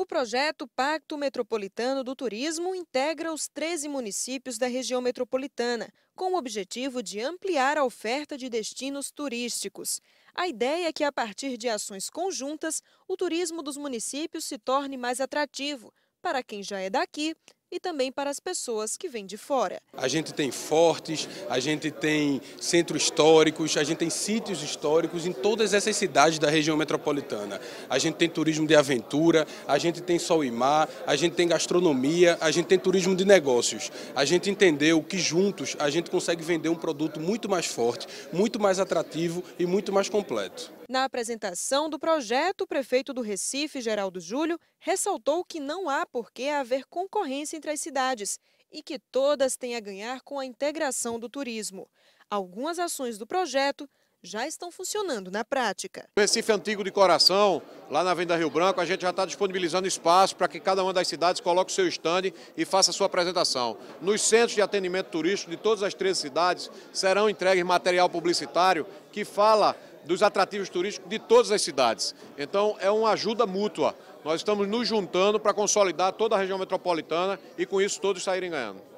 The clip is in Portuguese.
O projeto Pacto Metropolitano do Turismo integra os 13 municípios da região metropolitana, com o objetivo de ampliar a oferta de destinos turísticos. A ideia é que, a partir de ações conjuntas, o turismo dos municípios se torne mais atrativo para quem já é daqui e também para as pessoas que vêm de fora. A gente tem fortes, a gente tem centros históricos, a gente tem sítios históricos em todas essas cidades da região metropolitana. A gente tem turismo de aventura, a gente tem sol e mar, a gente tem gastronomia, a gente tem turismo de negócios. A gente entendeu que juntos a gente consegue vender um produto muito mais forte, muito mais atrativo e muito mais completo. Na apresentação do projeto, o prefeito do Recife, Geraldo Júlio, ressaltou que não há por que haver concorrência entre as cidades e que todas têm a ganhar com a integração do turismo. Algumas ações do projeto já estão funcionando na prática. O Recife Antigo de Coração, lá na Venda Rio Branco, a gente já está disponibilizando espaço para que cada uma das cidades coloque o seu stand e faça a sua apresentação. Nos centros de atendimento turístico de todas as três cidades serão entregues material publicitário que fala dos atrativos turísticos de todas as cidades. Então, é uma ajuda mútua. Nós estamos nos juntando para consolidar toda a região metropolitana e, com isso, todos saírem ganhando.